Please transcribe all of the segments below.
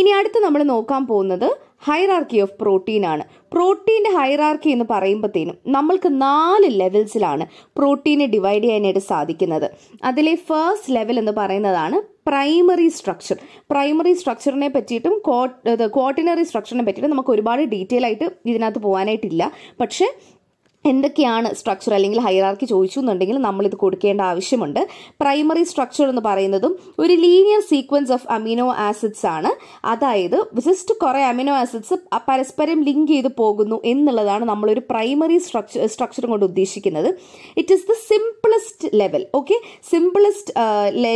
ഇനി അടുത്ത് നമ്മൾ നോക്കാൻ പോകുന്നത് ഹൈറാർക്കി ഓഫ് പ്രോട്ടീൻ ആണ് പ്രോട്ടീൻ്റെ ഹൈറാർക്കി എന്ന് പറയുമ്പോഴത്തേനും നമ്മൾക്ക് നാല് ലെവൽസിലാണ് പ്രോട്ടീനെ ഡിവൈഡ് ചെയ്യാനായിട്ട് സാധിക്കുന്നത് അതിലെ ഫേസ്റ്റ് ലെവൽ എന്ന് പറയുന്നതാണ് പ്രൈമറി സ്ട്രക്ചർ പ്രൈമറി സ്ട്രക്ചറിനെ പറ്റിയിട്ടും കോട്ടിനറി സ്ട്രക്ചറിനെ പറ്റിയിട്ടും നമുക്ക് ഒരുപാട് ഡീറ്റെയിൽ ആയിട്ട് ഇതിനകത്ത് പോകാനായിട്ടില്ല പക്ഷേ എന്തൊക്കെയാണ് സ്ട്രക്ചർ അല്ലെങ്കിൽ ഹൈറാർക്കി ചോദിച്ചു എന്നുണ്ടെങ്കിൽ നമ്മളിത് കൊടുക്കേണ്ട ആവശ്യമുണ്ട് പ്രൈമറി സ്ട്രക്ചർ എന്ന് പറയുന്നതും ഒരു linear sequence of amino acids ആണ് അതായത് ജസ്റ്റ് കുറേ അമിനോ ആസിഡ്സ് പരസ്പരം ലിങ്ക് ചെയ്ത് പോകുന്നു എന്നുള്ളതാണ് നമ്മളൊരു പ്രൈമറി സ്ട്രക്ചർ സ്ട്രക്ചർ കൊണ്ട് ഉദ്ദേശിക്കുന്നത് it is the simplest level okay simplest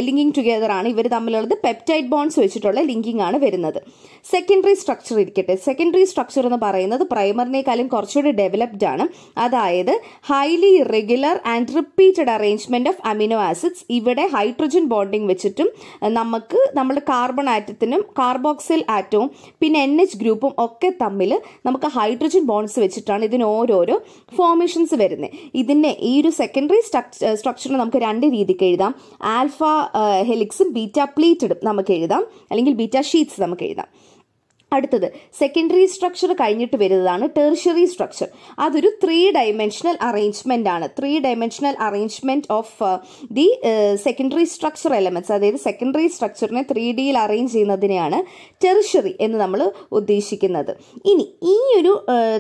linking together ആണ് ഇവർ തമ്മിലുള്ളത് പെപ്റ്റൈഡ് ബോൺസ് വെച്ചിട്ടുള്ള ലിങ്കിങ് ആണ് വരുന്നത് സെക്കൻഡറി സ്ട്രക്ചർ ഇരിക്കട്ടെ സെക്കൻഡറി സ്ട്രക്ചർ എന്ന് പറയുന്നത് പ്രൈമറിനേക്കാളും കുറച്ചുകൂടി ഡെവലപ്ഡ് ആണ് അത് അതായത് highly irregular and repeated arrangement of amino acids ഇവിടെ ഹൈഡ്രജൻ ബോണ്ടിങ് വെച്ചിട്ടും നമുക്ക് നമ്മുടെ കാർബൺ ആറ്റത്തിനും കാർബോക്സിൽ ആറ്റവും പിന്നെ എൻ എച്ച് ഗ്രൂപ്പും ഒക്കെ തമ്മിൽ നമുക്ക് ഹൈഡ്രജൻ ബോണ്ട്സ് വെച്ചിട്ടാണ് ഇതിന് ഓരോരോ ഫോർമേഷൻസ് വരുന്നത് ഇതിൻ്റെ ഈ ഒരു സെക്കൻഡറി സ്ട്രക്ചർ നമുക്ക് രണ്ട് രീതിക്ക് എഴുതാം ആൽഫ ഹെലിക്സും ബീറ്റ പ്ലീറ്റഡും നമുക്ക് എഴുതാം അല്ലെങ്കിൽ ബീറ്റ ഷീറ്റ്സ് നമുക്ക് എഴുതാം അടുത്തത് സെക്കൻഡറി സ്ട്രക്ചർ കഴിഞ്ഞിട്ട് വരുന്നതാണ് ടെർഷ്യറി സ്ട്രക്ചർ അതൊരു ത്രീ ഡയമെൻഷണൽ അറേഞ്ച്മെൻ്റ് ആണ് three dimensional arrangement of the secondary structure elements അതായത് സെക്കൻഡറി സ്ട്രക്ചറിനെ ത്രീ ഡിയിൽ അറേഞ്ച് ചെയ്യുന്നതിനെയാണ് ടെർഷ്യറി എന്ന് നമ്മൾ ഉദ്ദേശിക്കുന്നത് ഇനി ഈ ഒരു uh,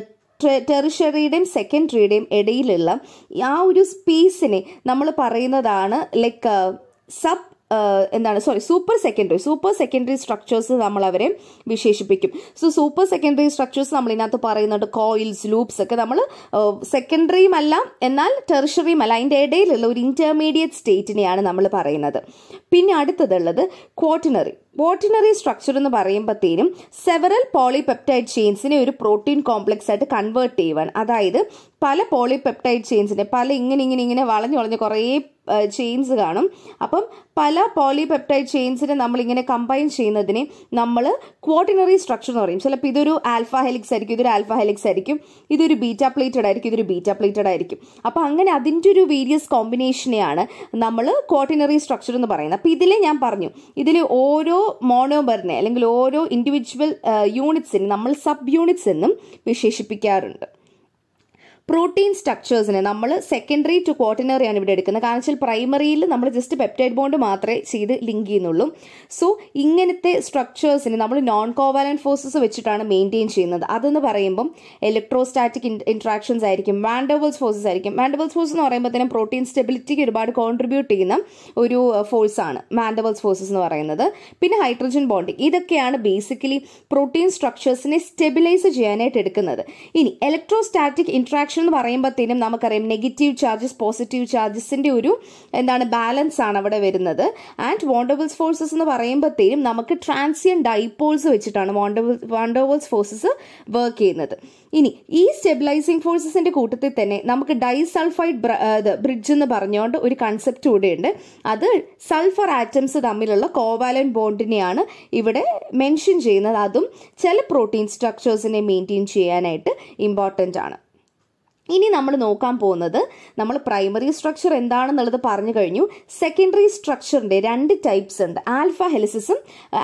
ടെറിഷറിയുടെയും സെക്കൻഡറിയുടെയും ഇടയിലുള്ള ആ ഒരു സ്പേസിനെ നമ്മൾ പറയുന്നതാണ് ലൈക്ക് സബ് uh, എന്താണ് sorry super secondary super secondary structures നമ്മൾ അവരെ വിശേഷിപ്പിക്കും സോ സൂപ്പർ സെക്കൻഡറി സ്ട്രക്ചേഴ്സ് നമ്മൾ ഇതിനകത്ത് പറയുന്നുണ്ട് കോയിൽസ് ലൂപ്സ് ഒക്കെ നമ്മൾ സെക്കൻഡറിയും അല്ല എന്നാൽ ടെറിഷറിയും അല്ല അതിൻ്റെ ഇടയിലുള്ള ഒരു ഇൻ്റർമീഡിയറ്റ് സ്റ്റേറ്റിനെയാണ് നമ്മൾ പറയുന്നത് പിന്നെ അടുത്തതുള്ളത് ക്വാട്ടിനറി ക്വാട്ടിനറി സ്ട്രക്ചർ എന്ന് പറയുമ്പോഴത്തേനും സെവറൽ പോളിപെപ്റ്റൈഡ് ചെയിൻസിനെ ഒരു പ്രോട്ടീൻ കോംപ്ലക്സ് ആയിട്ട് കൺവേർട്ട് ചെയ്യുവാൻ അതായത് പല പോളിപെപ്റ്റൈഡ് ചെയിൻസിൻ്റെ പല ഇങ്ങനെ ഇങ്ങനെ ഇങ്ങനെ വളഞ്ഞു വളഞ്ഞ് കുറേ ചെയിൻസ് കാണും അപ്പം പല പോളിപെപ്റ്റൈഡ് ചെയിൻസിനെ നമ്മളിങ്ങനെ കമ്പൈൻ ചെയ്യുന്നതിനെ നമ്മൾ ക്വാട്ടിനറി സ്ട്രക്ചർ എന്ന് പറയും ചിലപ്പോൾ ഇതൊരു ആൽഫ ഹെലിക്സ് ആയിരിക്കും ഇതൊരു ആൽഫ ഹെലിക്സ് ആയിരിക്കും ഇതൊരു ബീറ്റ പ്ലേറ്റഡ് ആയിരിക്കും ഇതൊരു ബീറ്റ പ്ലേറ്റഡ് ആയിരിക്കും അപ്പോൾ അങ്ങനെ അതിൻ്റെ ഒരു വേരിയസ് കോമ്പിനേഷനെയാണ് നമ്മൾ ക്വാട്ടിനറി സ്ട്രക്ചർ എന്ന് പറയുന്നത് അപ്പോൾ ഇതിലെ ഞാൻ പറഞ്ഞു ഇതിൽ ഓരോ മോണോബറിനെ അല്ലെങ്കിൽ ഓരോ ഇൻഡിവിജ്വൽ യൂണിറ്റ്സിനെ നമ്മൾ സബ് യൂണിറ്റ്സ് എന്നും വിശേഷിപ്പിക്കാറുണ്ട് പ്രോട്ടീൻ സ്ട്രക്ചേഴ്സിനെ നമ്മൾ സെക്കൻഡറി ടു ക്വാർട്ടിനറി ആണ് ഇവിടെ എടുക്കുന്നത് കാരണം വെച്ചാൽ പ്രൈമറിയിൽ നമ്മൾ ജസ്റ്റ് പെപ്റ്റൈഡ് ബോണ്ട് മാത്രമേ ചെയ്ത് ലിങ്ക് ചെയ്യുന്നുള്ളൂ സോ ഇങ്ങനത്തെ സ്ട്രക്ചേഴ്സിനെ നമ്മൾ നോൺ കോവാലൻ ഫോഴ്സസ് വെച്ചിട്ടാണ് മെയിൻറ്റെയിൻ ചെയ്യുന്നത് അതെന്ന് പറയുമ്പം ഇലക്ട്രോസ്റ്റാറ്റിക് ഇൻട്രാക്ഷൻസ് ആയിരിക്കും വാൻഡബിൾസ് ഫോഴ്സസ് ആയിരിക്കും വാൻഡബിൾസ് ഫോഴ്സ് എന്ന് പറയുമ്പോഴത്തേനും പ്രോട്ടീൻ സ്റ്റെബിലിറ്റിക്ക് ഒരുപാട് കോൺട്രിബ്യൂട്ട് ചെയ്യുന്ന ഒരു ഫോഴ്സാണ് വാൻഡബിൾസ് ഫോഴ്സസ് എന്ന് പറയുന്നത് പിന്നെ ഹൈഡ്രജൻ ബോണ്ടിങ് ഇതൊക്കെയാണ് ബേസിക്കലി പ്രോട്ടീൻ സ്ട്രക്ചേഴ്സിനെ സ്റ്റെബിലൈസ് ചെയ്യാനായിട്ട് എടുക്കുന്നത് ഇനി ഇലക്ട്രോസ്റ്റാറ്റിക് ഇൻട്രാക്ഷൻ എന്ന് പറയുമ്പോഴത്തേനും നമുക്കറിയാം നെഗറ്റീവ് ചാർജസ് പോസിറ്റീവ് ചാർജസിൻ്റെ ഒരു എന്താണ് ബാലൻസ് ആണ് അവിടെ വരുന്നത് ആൻഡ് വോണ്ടബിൾസ് ഫോഴ്സസ് എന്ന് പറയുമ്പോഴത്തേനും നമുക്ക് ട്രാൻസിയൻ ഡൈപോൾസ് വെച്ചിട്ടാണ് വോണ്ടബിൾ വോണ്ടബിൾസ് ഫോഴ്സസ് വർക്ക് ചെയ്യുന്നത് ഇനി ഈ സ്റ്റെബിലൈസിങ് ഫോഴ്സസിൻ്റെ കൂട്ടത്തിൽ തന്നെ നമുക്ക് ഡൈസൾഫൈഡ് ബ്രിഡ്ജ് എന്ന് പറഞ്ഞുകൊണ്ട് ഒരു കൺസെപ്റ്റ് കൂടെയുണ്ട് അത് സൾഫർ ആറ്റംസ് തമ്മിലുള്ള കോവാലൻ ബോണ്ടിനെയാണ് ഇവിടെ മെൻഷൻ ചെയ്യുന്നത് അതും ചില പ്രോട്ടീൻ സ്ട്രക്ചേഴ്സിനെ മെയിൻറ്റെയിൻ ചെയ്യാനായിട്ട് ഇമ്പോർട്ടൻ്റ് ആണ് ഇനി നമ്മൾ നോക്കാൻ പോകുന്നത് നമ്മൾ പ്രൈമറി സ്ട്രക്ചർ എന്താണെന്നുള്ളത് പറഞ്ഞു കഴിഞ്ഞു സെക്കൻഡറി സ്ട്രക്ചറിൻ്റെ രണ്ട് ടൈപ്സ് ഉണ്ട് ആൽഫ ഹെലിസിസും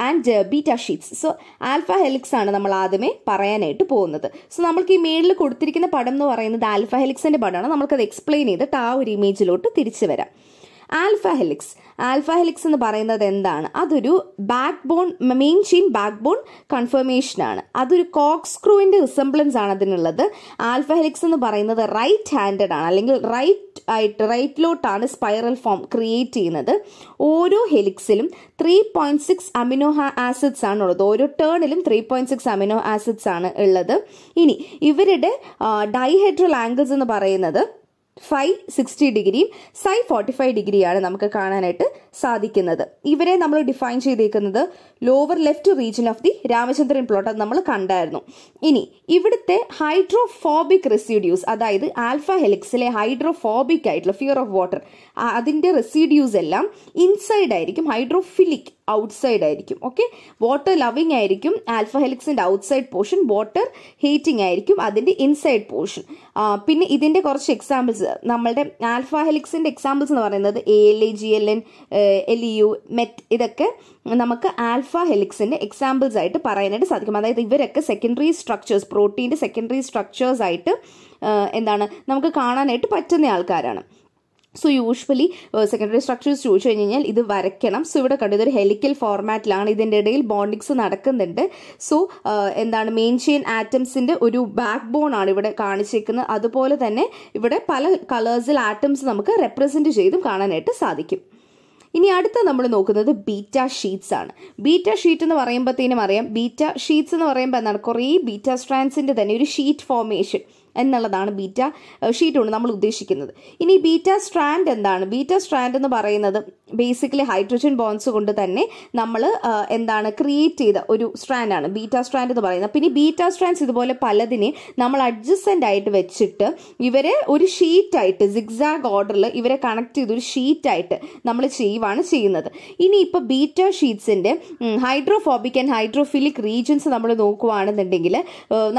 and beta sheets so alpha helix ആണ് നമ്മൾ ആദ്യമേ പറയാനായിട്ട് പോകുന്നത് സോ നമ്മൾക്ക് ഈ മേളിൽ കൊടുത്തിരിക്കുന്ന പടം എന്ന് പറയുന്നത് ആൽഫ ഹെലിക്സിൻ്റെ പടമാണ് നമ്മൾക്കത് എക്സ്പ്ലെയിൻ ചെയ്തിട്ട് ആ ഒരു ഇമേജിലോട്ട് തിരിച്ചു വരാം ആൽഫ ഹെലിക്സ് ആൽഫ ഹെലിക്സ് എന്ന് പറയുന്നത് എന്താണ് അതൊരു backbone main chain backbone ആണ് അതൊരു കോക്സ്ക്രൂവിന്റെ റിസംബ്ലൻസ് ആണ് അതിനുള്ളത് ആൽഫ ഹെലിക്സ് എന്ന് പറയുന്നത് റൈറ്റ് ഹാൻഡഡ് ആണ് അല്ലെങ്കിൽ റൈറ്റ് ആയിട്ട് റൈറ്റിലോട്ടാണ് സ്പൈറൽ ഫോം ക്രിയേറ്റ് ചെയ്യുന്നത് ഓരോ ഹെലിക്സിലും three point six amino acids ആണ് ഉള്ളത് ഓരോ ടേണിലും three point six amino acids ആണ് ഉള്ളത് ഇനി ഇവരുടെ ഡൈഹൈഡ്രൽ ആംഗിൾസ് എന്ന് പറയുന്നത് ഫൈ സിക്സ്റ്റി ഡിഗ്രിയും സൈ ഫോർട്ടി ഫൈവ് ഡിഗ്രിയാണ് നമുക്ക് കാണാനായിട്ട് സാധിക്കുന്നത് ഇവരെ നമ്മൾ ഡിഫൈൻ ചെയ്തേക്കുന്നത് lower left region of the Ramachandran plot നമ്മൾ കണ്ടായിരുന്നു ഇനി ഇവിടുത്തെ ഹൈഡ്രോഫോബിക് റെസിഡ്യൂസ് അതായത് ആൽഫ ഹെലിക്സിലെ ഹൈഡ്രോഫോബിക് ആയിട്ടുള്ള ഫിയർ ഓഫ് വാട്ടർ അതിൻ്റെ റെസിഡ്യൂസ് എല്ലാം ഇൻസൈഡ് ആയിരിക്കും ഹൈഡ്രോഫിലിക് ഔട്ട്സൈഡ് ആയിരിക്കും ഓക്കെ വാട്ടർ ലവിങ് ആയിരിക്കും ആൽഫ ഹെലിക്സിൻ്റെ ഔട്ട്സൈഡ് പോർഷൻ വാട്ടർ ഹീറ്റിംഗ് ആയിരിക്കും അതിൻ്റെ ഇൻസൈഡ് പോർഷൻ പിന്നെ ഇതിൻ്റെ കുറച്ച് എക്സാമ്പിൾസ് നമ്മളുടെ ആൽഫ ഹെലിക്സിൻ്റെ എക്സാമ്പിൾസ് എന്ന് പറയുന്നത് A L A G L N L U met ഇതൊക്കെ നമുക്ക് ആൽഫ ഹെലിക്സിൻ്റെ എക്സാമ്പിൾസ് ആയിട്ട് പറയാനായിട്ട് സാധിക്കും അതായത് ഇവരൊക്കെ സെക്കൻഡറി സ്ട്രക്ചേഴ്സ് പ്രോട്ടീൻ്റെ സെക്കൻഡറി സ്ട്രക്ചേഴ്സ് ആയിട്ട് എന്താണ് നമുക്ക് കാണാനായിട്ട് പറ്റുന്ന ആൾക്കാരാണ് സോ യൂഷ്വലി സെക്കൻഡറി സ്ട്രക്ചേഴ്സ് ചോദിച്ചു കഴിഞ്ഞ് കഴിഞ്ഞാൽ ഇത് വരയ്ക്കണം സോ ഇവിടെ കണ്ടു ഇതൊരു ഹെലിക്കൽ ഫോർമാറ്റിലാണ് ഇതിൻ്റെ ഇടയിൽ ബോണ്ടിങ്സ് നടക്കുന്നുണ്ട് സോ uh, എന്താണ് മെയിൻ ചെയിൻ ആറ്റംസിൻ്റെ ഒരു ബാക്ക് ബോൺ ആണ് ഇവിടെ കാണിച്ചേക്കുന്നത് അതുപോലെ തന്നെ ഇവിടെ പല കളേഴ്സിൽ ആറ്റംസ് നമുക്ക് റെപ്രസെൻറ്റ് ചെയ്തും കാണാനായിട്ട് സാധിക്കും ഇനി അടുത്ത നമ്മൾ നോക്കുന്നത് ബീറ്റ ഷീറ്റ്സ് ആണ് ബീറ്റ ഷീറ്റ് എന്ന് പറയുമ്പോഴത്തേനും അറിയാം ബീറ്റ ഷീറ്റ്സ് എന്ന് പറയുമ്പോൾ എന്താണ് കുറേ ബീറ്റ സ്ട്രാൻസിൻ്റെ തന്നെ ഒരു ഷീറ്റ് ഫോർമേഷൻ എന്നുള്ളതാണ് ബീറ്റ ഷീറ്റ് കൊണ്ട് നമ്മൾ ഉദ്ദേശിക്കുന്നത് ഇനി ബീറ്റ സ്ട്രാൻഡ് എന്താണ് ബീറ്റ സ്ട്രാൻഡ് എന്ന് പറയുന്നത് ബേസിക്കലി ഹൈഡ്രജൻ ബോൺസ് കൊണ്ട് തന്നെ നമ്മൾ എന്താണ് ക്രിയേറ്റ് ചെയ്ത ഒരു സ്ട്രാൻഡാണ് ബീറ്റ സ്ട്രാൻഡ് എന്ന് പറയുന്നത് പിന്നെ ബീറ്റ സ്ട്രാൻഡ്സ് ഇതുപോലെ പലതിനെ നമ്മൾ അഡ്ജസ്റ്റൻ്റ് ആയിട്ട് വെച്ചിട്ട് ഇവരെ ഒരു ഷീറ്റായിട്ട് സിഗ്സാഗ് ഓർഡറിൽ ഇവരെ കണക്ട് ചെയ്ത് ഒരു ഷീറ്റായിട്ട് നമ്മൾ ചെയ്യുവാണ് ചെയ്യുന്നത് ഇനി ഇപ്പോൾ ബീറ്റ ഷീറ്റ്സിൻ്റെ ഹൈഡ്രോഫോബിക് ആൻഡ് ഹൈഡ്രോഫിലിക് റീജൻസ് നമ്മൾ നോക്കുവാണെന്നുണ്ടെങ്കിൽ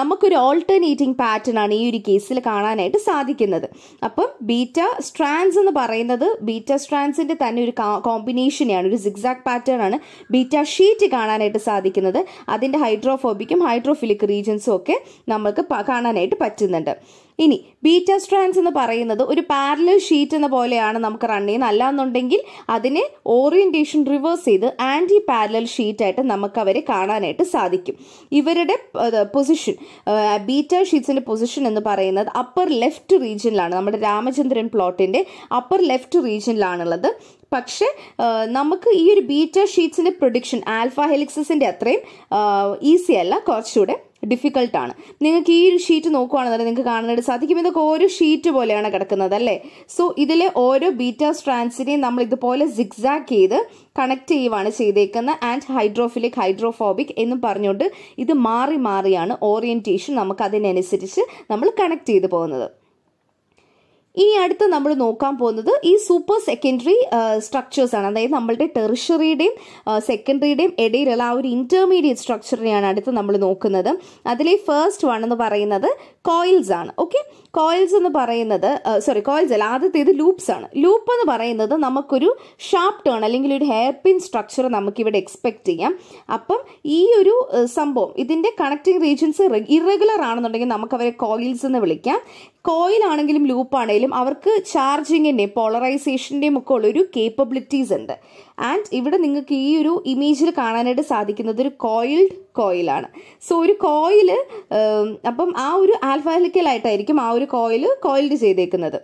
നമുക്കൊരു ഓൾട്ടർനേറ്റിംഗ് പാറ്റേൺ ആണ് ഈ ഒരു കേസിൽ കാണാനായിട്ട് സാധിക്കുന്നത് അപ്പം ബീറ്റ സ്ട്രാൻസ് എന്ന് പറയുന്നത് ബീറ്റ സ്ട്രാൻസിൻ്റെ തന്നെ ഒരു കോമ്പിനേഷനെയാണ് ഒരു സിക്സാക് പാറ്റേൺ ആണ് ബീറ്റ ഷീറ്റ് കാണാനായിട്ട് സാധിക്കുന്നത് അതിൻ്റെ ഹൈഡ്രോഫോബിക്കും ഹൈഡ്രോഫിലിക് റീജൻസും ഒക്കെ നമുക്ക് കാണാനായിട്ട് പറ്റുന്നുണ്ട് ഇനി ബീറ്റ സ്ട്രാൻസ് എന്ന് പറയുന്നത് ഒരു പാരലൽ ഷീറ്റ് എന്ന പോലെയാണ് നമുക്ക് റൺ ചെയ്യുന്നത് അല്ലാന്നുണ്ടെങ്കിൽ അതിനെ ഓറിയന്റേഷൻ റിവേഴ്സ് ചെയ്ത് ആൻറ്റി പാരലൽ ഷീറ്റായിട്ട് നമുക്ക് അവരെ കാണാനായിട്ട് സാധിക്കും ഇവരുടെ പൊസിഷൻ ബീറ്റ ഷീറ്റ്സിൻ്റെ പൊസിഷൻ എന്ന് പറയുന്നത് അപ്പർ ലെഫ്റ്റ് റീജിയനിലാണ് നമ്മുടെ രാമചന്ദ്രൻ പ്ലോട്ടിൻ്റെ അപ്പർ ലെഫ്റ്റ് റീജിയനിലാണുള്ളത് പക്ഷേ നമുക്ക് ഈ ഒരു ബീറ്റ ഷീറ്റ്സിൻ്റെ പ്രൊഡിക്ഷൻ ആൽഫ ഹെലിക്സസിൻ്റെ അത്രയും ഈസി അല്ല കുറച്ചുകൂടെ ഡിഫിക്കൾട്ടാണ് നിങ്ങൾക്ക് ഈ ഒരു ഷീറ്റ് നോക്കുകയാണെന്നുണ്ടെങ്കിൽ നിങ്ങൾക്ക് കാണാനായിട്ട് സാധിക്കും ഇതൊക്കെ ഓരോ ഷീറ്റ് പോലെയാണ് കിടക്കുന്നത് അല്ലേ സോ ഇതിലെ ഓരോ ബീറ്റ സ്ട്രാൻസിനെയും നമ്മൾ ഇതുപോലെ സിക്സാക്ക് ചെയ്ത് കണക്ട് ചെയ്യുവാണ് ചെയ്തേക്കുന്നത് ആൻഡ് ഹൈഡ്രോഫിലിക് ഹൈഡ്രോഫോബിക് എന്ന് പറഞ്ഞുകൊണ്ട് ഇത് മാറി മാറിയാണ് ഓറിയൻറ്റേഷൻ നമുക്ക് അതിനനുസരിച്ച് നമ്മൾ കണക്ട് ചെയ്ത് പോകുന്നത് ഇനി അടുത്ത് നമ്മൾ നോക്കാൻ പോകുന്നത് ഈ സൂപ്പർ സെക്കൻഡറി സ്ട്രക്ചേഴ്സ് ആണ് അതായത് നമ്മളുടെ ടെറിഷറിയുടെയും സെക്കൻഡറിയുടെയും ഇടയിലുള്ള ആ ഒരു ഇൻ്റർമീഡിയറ്റ് സ്ട്രക്ചറിനെയാണ് അടുത്ത് നമ്മൾ നോക്കുന്നത് അതിലെ ഫസ്റ്റ് വൺ എന്ന് പറയുന്നത് കോയിൽസ് ആണ് ഓക്കെ കോയിൽസ് എന്ന് പറയുന്നത് സോറി കോയിൽസ് അല്ല ആദ്യത്തേത് ലൂപ്സ് ആണ് ലൂപ്പ് എന്ന് പറയുന്നത് നമുക്കൊരു ഷാർപ്പ് ടേൺ അല്ലെങ്കിൽ ഒരു ഹെയർ പിൻ സ്ട്രക്ചർ നമുക്കിവിടെ എക്സ്പെക്റ്റ് ചെയ്യാം അപ്പം ഈ ഒരു സംഭവം ഇതിന്റെ കണക്റ്റിംഗ് റീജിയൻസ് ഇറഗുലർ ആണെന്നുണ്ടെങ്കിൽ നമുക്ക് അവരെ കോയിൽസ് എന്ന് വിളിക്കാം കോയിൽ ലൂപ്പ് ലൂപ്പാണെങ്കിലും ആണെങ്കിലും അവർക്ക് ചാർജിങ്ങിൻ്റെയും പോളറൈസേഷൻ്റെയും ഒക്കെ ഉള്ളൊരു കേപ്പബിലിറ്റീസ് ഉണ്ട് ആൻഡ് ഇവിടെ നിങ്ങൾക്ക് ഈ ഒരു ഇമേജിൽ കാണാനായിട്ട് സാധിക്കുന്നത് ഒരു കോയിൽഡ് കോയിലാണ് സോ ഒരു കോയിൽ അപ്പം ആ ഒരു ആൽഫാലിക്കലായിട്ടായിരിക്കും ആ ഒരു കോയിൽ കോയിൽഡ് ചെയ്തേക്കുന്നത്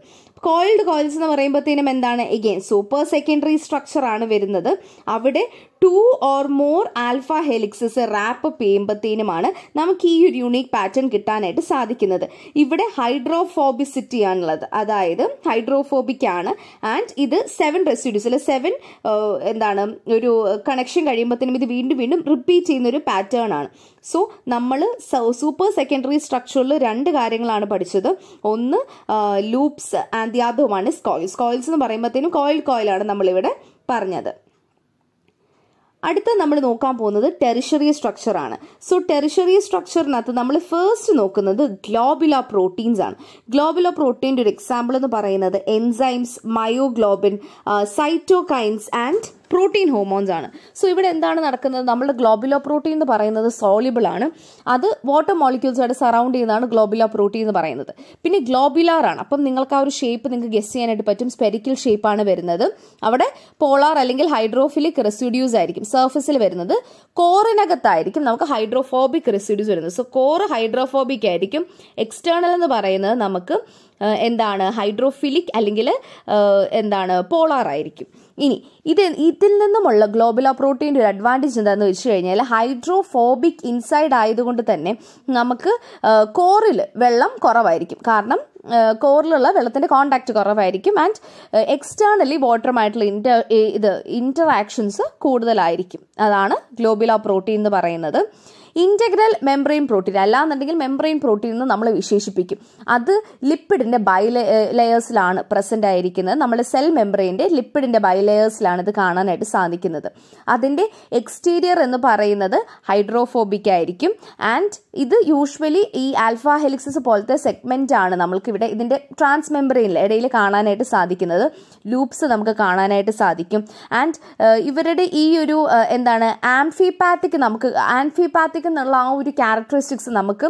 കോയിൽഡ് കോയിൽസ് എന്ന് പറയുമ്പോഴത്തേനും എന്താണ് എഗെയിൻ സൂപ്പർ സെക്കൻഡറി സ്ട്രക്ചർ ആണ് വരുന്നത് അവിടെ two or more alpha helices wrap ചെയ്യുമ്പോഴത്തേനുമാണ് നമുക്ക് ഈ ഒരു യൂണീക്ക് പാറ്റേൺ കിട്ടാനായിട്ട് സാധിക്കുന്നത് ഇവിടെ ഹൈഡ്രോഫോബിസിറ്റി ആണുള്ളത് അതായത് ഹൈഡ്രോഫോബിക് ആണ് ആൻഡ് ഇത് സെവൻ റെസിഡ്യൂസ് അല്ലെ സെവൻ എന്താണ് ഒരു കണക്ഷൻ കഴിയുമ്പോഴത്തേനും ഇത് വീണ്ടും വീണ്ടും റിപ്പീറ്റ് ചെയ്യുന്ന ഒരു പാറ്റേൺ ആണ് സോ നമ്മൾ സൂപ്പർ സെക്കൻഡറി സ്ട്രക്ചറിൽ രണ്ട് കാര്യങ്ങളാണ് പഠിച്ചത് ഒന്ന് ലൂപ്സ് ആൻഡ് ദ്യാതവുമാണ് സ്കോയിൽസ് സ്കോയിൽസ് എന്ന് പറയുമ്പോഴത്തേനും കോയിൽ കോയിലാണ് നമ്മളിവിടെ പറഞ്ഞത് അടുത്ത നമ്മൾ നോക്കാൻ പോകുന്നത് ടെറിഷറി സ്ട്രക്ചർ ആണ് സോ ടെറിഷറി സ്ട്രക്ചറിനകത്ത് നമ്മൾ ഫേസ്റ്റ് നോക്കുന്നത് ഗ്ലോബുല പ്രോട്ടീൻസ് ആണ് ഗ്ലോബുല പ്രോട്ടീൻ്റെ ഒരു എക്സാമ്പിൾ എന്ന് പറയുന്നത് enzymes myoglobin cytokines and protein hormones ആണ് സോ ഇവിടെ എന്താണ് നടക്കുന്നത് നമ്മുടെ ഗ്ലോബുലർ പ്രോട്ടീൻ എന്ന് പറയുന്നത് സോളിബിൾ ആണ് അത് വാട്ടർ മോളിക്യൂൾസായിട്ട് സറൗണ്ട് ചെയ്യുന്നതാണ് ഗ്ലോബുലർ പ്രോട്ടീൻ എന്ന് പറയുന്നത് പിന്നെ ഗ്ലോബുലാർ ആണ് അപ്പം നിങ്ങൾക്ക് ആ ഒരു ഷേപ്പ് നിങ്ങൾക്ക് ഗസ് ചെയ്യാനായിട്ട് പറ്റും സ്പെരിക്കൽ ഷേപ്പാണ് വരുന്നത് അവിടെ പോളാർ അല്ലെങ്കിൽ ഹൈഡ്രോഫിലിക് റെസിഡ്യൂസ് ആയിരിക്കും സർഫസിൽ വരുന്നത് കോറിനകത്തായിരിക്കും നമുക്ക് ഹൈഡ്രോഫോബിക് റെസിഡ്യൂസ് വരുന്നത് സോ കോർ ഹൈഡ്രോഫോബിക് ആയിരിക്കും എക്സ്റ്റേണൽ എന്ന് പറയുന്നത് നമുക്ക് എന്താണ് ഹൈഡ്രോഫിലിക് അല്ലെങ്കിൽ എന്താണ് പോളാർ ആയിരിക്കും ഇനി ഇത് ഇതിൽ നിന്നുമുള്ള ഗ്ലോബുലാ പ്രോട്ടീൻ്റെ ഒരു അഡ്വാൻറ്റേജ് എന്താണെന്ന് വെച്ച് കഴിഞ്ഞാൽ ഹൈഡ്രോഫോബിക് ഇൻസൈഡ് ആയതുകൊണ്ട് തന്നെ നമുക്ക് കോറിൽ വെള്ളം കുറവായിരിക്കും കാരണം കോറിലുള്ള വെള്ളത്തിൻ്റെ കോണ്ടാക്റ്റ് കുറവായിരിക്കും ആൻഡ് എക്സ്റ്റേണലി വാട്ടറുമായിട്ടുള്ള ഇൻ്റർ ഇത് ഇൻ്ററാക്ഷൻസ് കൂടുതലായിരിക്കും അതാണ് ഗ്ലോബുലാ പ്രോട്ടീൻ എന്ന് പറയുന്നത് ഇൻറ്റഗ്രൽ മെംബ്രെയിൻ പ്രോട്ടീൻ അല്ലാന്നുണ്ടെങ്കിൽ മെംബ്രെയിൻ പ്രോട്ടീൻ എന്ന് നമ്മൾ വിശേഷിപ്പിക്കും അത് ലിപ്പിഡിൻ്റെ ബൈ ലെയേഴ്സിലാണ് പ്രസൻ്റ് ആയിരിക്കുന്നത് നമ്മൾ സെൽ മെംബ്രെയിൻ്റെ ലിപ്പിഡിൻ്റെ ബൈ ലെയേഴ്സിലാണ് ഇത് കാണാനായിട്ട് സാധിക്കുന്നത് അതിൻ്റെ എക്സ്റ്റീരിയർ എന്ന് പറയുന്നത് ഹൈഡ്രോഫോബിക് ആയിരിക്കും ആൻഡ് ഇത് യൂഷ്വലി ഈ ആൽഫ ഹെലിക്സസ് പോലത്തെ സെഗ്മെൻ്റ് ആണ് നമുക്കിവിടെ ഇതിൻ്റെ ട്രാൻസ് മെംബ്രെയിൻ ഇടയിൽ കാണാനായിട്ട് സാധിക്കുന്നത് ലൂപ്സ് നമുക്ക് കാണാനായിട്ട് സാധിക്കും ആൻഡ് ഇവരുടെ ഈ ഒരു എന്താണ് ആംഫിപാത്തിക് നമുക്ക് ആംഫിപാത്തിക് എന്നുള്ള ആ ഒരു ക്യാരക്ടറിസ്റ്റിക്സ് നമുക്ക്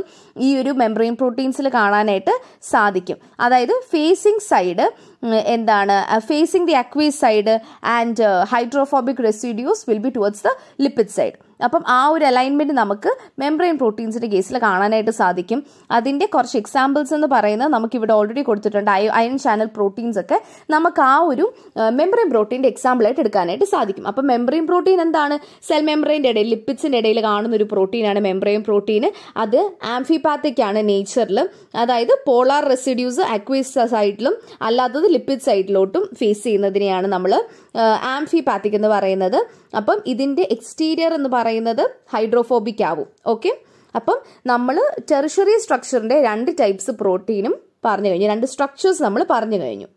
ഈ ഒരു മെംബ്രെയിൻ പ്രോട്ടീൻസിൽ കാണാനായിട്ട് സാധിക്കും അതായത് ഫേസിംഗ് സൈഡ് എന്താണ് facing the aqueous side and hydrophobic residues will be towards the lipid side അപ്പം ആ ഒരു അലൈൻമെൻറ്റ് നമുക്ക് മെംബ്രെയിൻ പ്രോട്ടീൻസിൻ്റെ കേസിൽ കാണാനായിട്ട് സാധിക്കും അതിൻ്റെ കുറച്ച് എക്സാമ്പിൾസ് എന്ന് പറയുന്നത് നമുക്ക് ഇവിടെ ഓൾറെഡി കൊടുത്തിട്ടുണ്ട് അയൺ ചാനൽ പ്രോട്ടീൻസ് ഒക്കെ നമുക്ക് ആ ഒരു മെംബ്രെയിൻ പ്രോട്ടീൻ്റെ എക്സാമ്പിളായിട്ട് എടുക്കാനായിട്ട് സാധിക്കും അപ്പം മെംബ്രെയിൻ പ്രോട്ടീൻ എന്താണ് സെൽ മെംബ്രെയിൻ്റെ ഇടയിൽ ലിപ്പിഡ്സിൻ്റെ ഇടയിൽ കാണുന്ന ഒരു പ്രോട്ടീനാണ് മെംബ്രെയിൻ പ്രോട്ടീൻ അത് ആംഫിപാത്തിക് ആണ് നേച്ചറിൽ അതായത് പോളാർ റെസിഡ്യൂസ് അക്വീസ് സൈഡിലും അല്ലാത്തത് ലിപ്പിഡ് സൈഡിലോട്ടും ഫേസ് ചെയ്യുന്നതിനെയാണ് നമ്മൾ ആംഫിപാത്തിക് എന്ന് പറയുന്നത് അപ്പം ഇതിൻ്റെ എക്സ്റ്റീരിയർ എന്ന് പറയുന്നത് ഹൈഡ്രോഫോബിക് ആവും ഓക്കെ അപ്പം നമ്മൾ ടെറിഷറി സ്ട്രക്ചറിൻ്റെ രണ്ട് ടൈപ്സ് പ്രോട്ടീനും പറഞ്ഞു കഴിഞ്ഞു രണ്ട് സ്ട്രക്ചേഴ്സ് നമ്മൾ പറഞ്ഞു കഴിഞ്ഞു